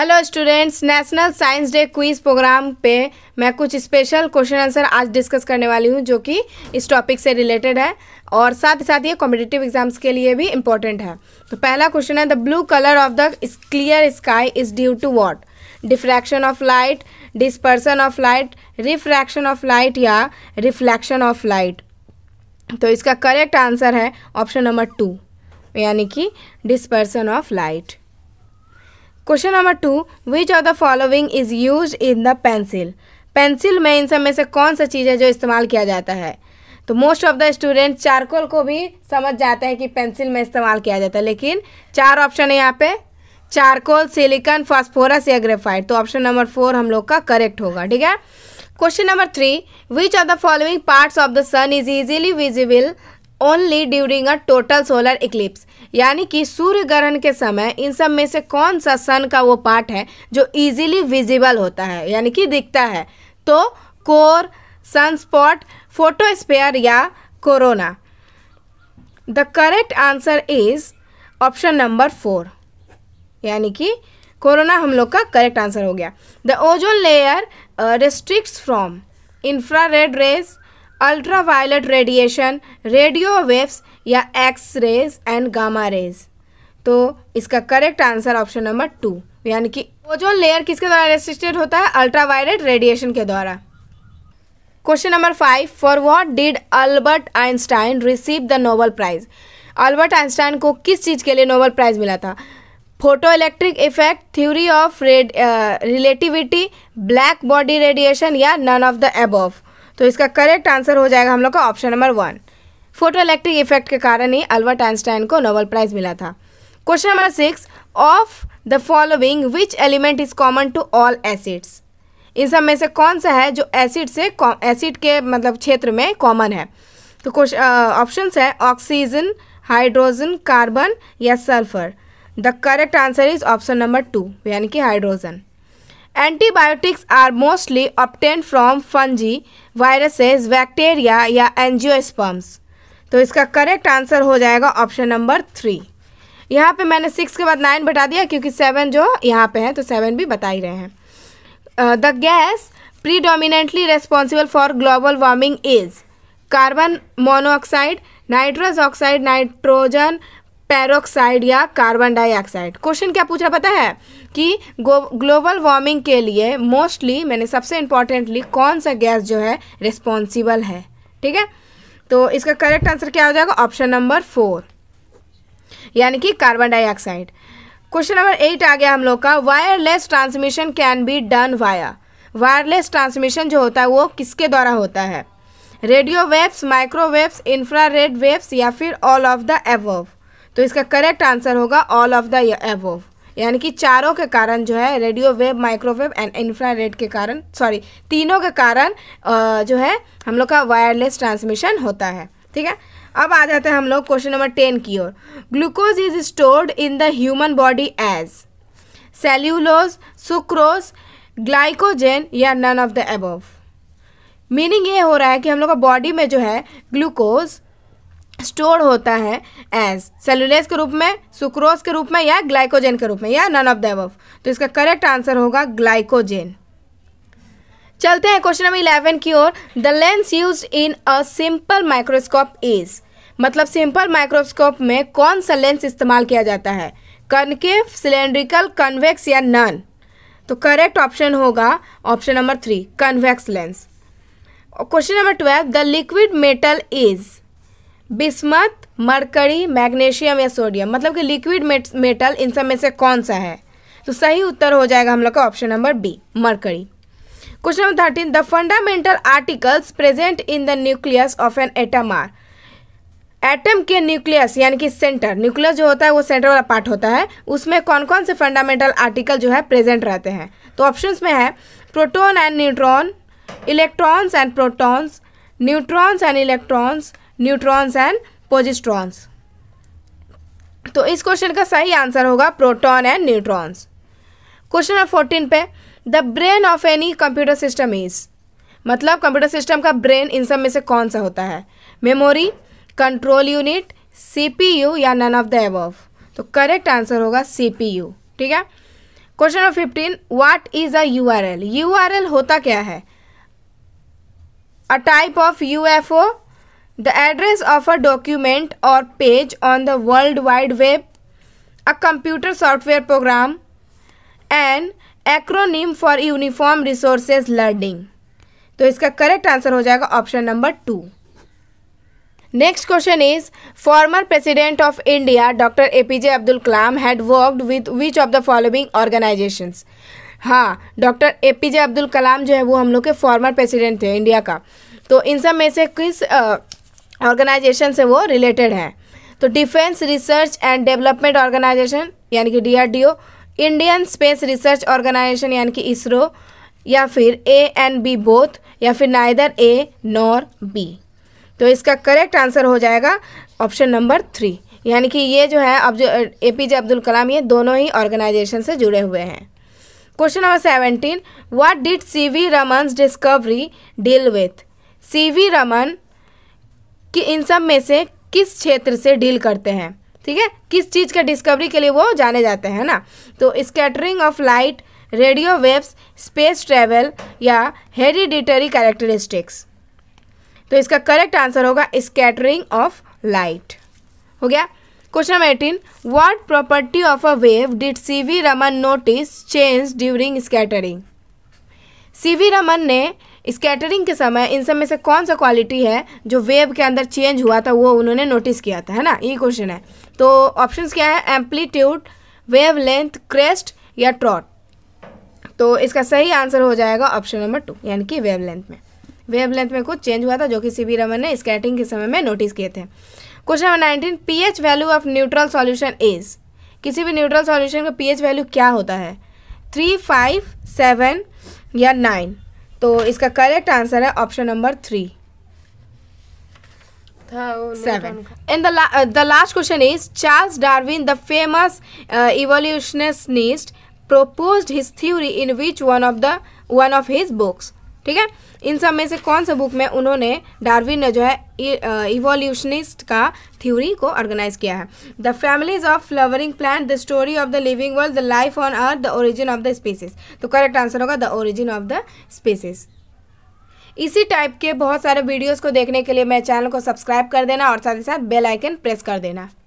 Hello students national science day quiz program पे मैं कुछ स्पेशल क्वेश्चन आंसर आज डिस्कस करने वाली हूँ जो कि इस टॉपिक से रिलेटेड है और साथ ही साथ ये कॉम्पिटेटिव एग्जाम्स के लिए भी इम्पोर्टेंट है तो पहला क्वेश्चन है the blue colour of the clear sky is due to what diffraction of light dispersion of light refraction of light या रिफ्लैक्शन ऑफ लाइट तो इसका करेक्ट आंसर है ऑप्शन नंबर टू यानी कि dispersion of light question number two which of the following is use in the pencil pencil में इन सब में से कौन सा चीज़ है जो इस्तेमाल किया जाता है तो most of the student charcoal को भी समझ जाते हैं कि पेंसिल में इस्तेमाल किया जाता है लेकिन चार ऑप्शन है यहाँ पे चारकोल सिलिकन फॉस्फोरस या ग्रेफाइट तो ऑप्शन नंबर फोर हम लोग का करेक्ट होगा ठीक है question number three which of the following parts of the sun is easily visible only during a total solar eclipse यानी कि सूर्य ग्रहण के समय इन सब में से कौन सा सन का वो पार्ट है जो इजीली विजिबल होता है यानी कि दिखता है तो कोर सनस्पॉट फोटोस्पेयर या corona the correct answer is option number four यानी कि कोरोना हम लोग का करेक्ट आंसर हो गया the ozone layer restrict from infrared rays ultraviolet radiation radio waves या X rays and gamma rays तो इसका correct answer option number two यानी कि ओजोन लेयर किसके द्वारा रेसिस्टेड होता है अल्ट्रावायलेट रेडिएशन के द्वारा question number five for what did Albert Einstein receive the Nobel prize Albert Einstein को किस चीज़ के लिए नोबल प्राइज मिला था photoelectric effect theory of red relativity black body radiation या नन ऑफ द एबव तो इसका करेक्ट आंसर हो जाएगा हम लोग का option number one photoelectric effect के कारण ही अल्बर्ट आइंस्टाइन को नोबल प्राइज मिला था question number six of the following which element is common to all acids इन सब में से कौन सा है जो एसिड से एसिड के मतलब क्षेत्र में कॉमन है तो क्वेश्चन ऑप्शन uh, है ऑक्सीजन हाइड्रोजन कार्बन या sulphur the correct answer is option number two यानी कि hydrogen antibiotics are mostly obtained from fungi viruses bacteria या angiosperms. तो इसका करेक्ट आंसर हो जाएगा ऑप्शन नंबर थ्री यहाँ पे मैंने सिक्स के बाद नाइन बता दिया क्योंकि सेवन जो यहाँ पे है तो सेवन भी बता ही रहे हैं the gas predominantly responsible for global warming is carbon monoxide nitrous oxide nitrogen peroxide या कार्बन डाइऑक्साइड क्वेश्चन क्या पूछ रहा पता है कि ग्लोबल वार्मिंग के लिए मोस्टली मैंने सबसे इंपॉर्टेंटली कौन सा गैस जो है रिस्पॉन्सिबल है ठीक है तो इसका करेक्ट आंसर क्या हो जाएगा ऑप्शन नंबर फोर यानी कि carbon dioxide question number eight आ गया हम लोग का wireless transmission can be done via wireless transmission जो होता है वो किसके द्वारा होता है radio waves microwaves infrared waves या फिर ऑल ऑफ द एवव तो इसका करेक्ट आंसर होगा ऑल ऑफ द एवोव यानी कि चारों के कारण जो है radio wave microwave and infrared के कारण सॉरी तीनों के कारण जो है हम लोग का वायरलेस ट्रांसमिशन होता है ठीक है अब आ जाते हैं हम लोग क्वेश्चन नंबर टेन की ओर glucose is stored in the human body as cellulose sucrose glycogen या none of the above meaning ये हो रहा है कि हम लोग का बॉडी में जो है ग्लूकोज स्टोर होता है एज सेलुलेस के रूप में सुक्रोज के रूप में या ग्लाइकोजेन के रूप में या नन ऑफ द तो इसका करेक्ट आंसर होगा ग्लाइकोजेन चलते हैं क्वेश्चन नंबर इलेवन की ओर the lens use in a simple microscope is मतलब सिंपल माइक्रोस्कोप में कौन सा लेंस इस्तेमाल किया जाता है कनकेव सिलेंड्रिकल कन्वेक्स या नन तो करेक्ट ऑप्शन होगा option number three convex lens question number twelve the liquid metal is bismuth mercury magnesium या सोडियम मतलब कि लिक्विड मेटल इन सब में से कौन सा है तो सही उत्तर हो जाएगा हम लोग का option number B mercury question number thirteen the fundamental articles present in the nucleus of an atom are atom के न्यूक्लियस यानी कि सेंटर न्यूक्लियस जो होता है वो सेंटर वाला पार्ट होता है उसमें कौन कौन से फंडामेंटल आर्टिकल जो है प्रेजेंट रहते हैं तो ऑप्शंस में है proton and neutron electrons and protons neutrons and electrons neutrons and positrons तो इस क्वेश्चन का सही आंसर होगा proton and neutrons question number fourteen पे the brain of any computer system is मतलब कंप्यूटर सिस्टम का ब्रेन इन सब में से कौन सा होता है मेमोरी कंट्रोल यूनिट सीपीयू या नन ऑफ द एव तो करेक्ट आंसर होगा सीपीयू ठीक है question number fifteen what is a URL URL होता क्या है a type of UFO the address of a document or page on the World Wide Web, a computer software program, an acronym for uniform resources learning. तो इसका correct answer हो जाएगा option number two next question is former president of India doctor A P J Abdul Kalam had worked with which of the following organisation हाँ doctor A P J Abdul Kalam जो है वो हम लोग के फॉर्मर प्रेसिडेंट थे इंडिया का तो इन सब में से किस ऑर्गेनाइजेशन से वो रिलेटेड है तो defence research and development organisation यानी कि DRDO Indian space research organisation यानी कि इसरो या फिर ए एंड बी बोथ या फिर नाइदर ए नॉर बी तो इसका करेक्ट आंसर हो जाएगा ऑप्शन नंबर थ्री यानी कि ये जो है अब जो ए पी जे अब्दुल कलाम ये दोनों ही ऑर्गेनाइजेशन से जुड़े हुए हैं question number seventeen what did C V Raman discovery deal with C V Raman कि इन सब में से किस क्षेत्र से डील करते हैं ठीक है किस चीज़ का डिस्कवरी के लिए वो जाने जाते हैं ना तो scattering of light radio waves space travel या हेरिडिटरी कैरेक्टरिस्टिक्स तो इसका करेक्ट आंसर होगा स्कैटरिंग ऑफ लाइट हो गया question number eighteen what property of a wave did C V Raman notice change during scattering C V Raman ने scattering के समय इन सब में से कौन सा क्वालिटी है जो वेव के अंदर चेंज हुआ था वो उन्होंने नोटिस किया था है ना ये क्वेश्चन है तो ऑप्शन क्या है एम्पलीट्यूड वेव लेंथ क्रेस्ट या ट्रॉट तो इसका सही आंसर हो जाएगा ऑप्शन नंबर टू यानी कि वेव लेंथ में वेव लेंथ में कुछ चेंज हुआ था जो कि सी वी रमन ने स्केटिंग के समय में नोटिस किए थे question number nineteen P H value of neutral solution is किसी भी न्यूट्रल सॉल्यूशन का पी एच वैल्यू क्या होता है थ्री फाइव सेवन या नाइन तो इसका करेक्ट आंसर है option number three seven and the last question is Charles Darwin the famous evolutionist propose his theory in which one of the one of his books ठीक है इन सब में से कौन से बुक में उन्होंने डार्विन ने जो है इवोल्यूशनिस्ट e, का थ्योरी को ऑर्गेनाइज किया है the families of flowering plant the story of the living world the life on earth the origin of the species तो करेक्ट आंसर होगा the origin of the species इसी type के बहुत सारे वीडियोस को देखने के लिए मेरे चैनल को सब्सक्राइब कर देना और साथ ही साथ बेल आइकन प्रेस कर देना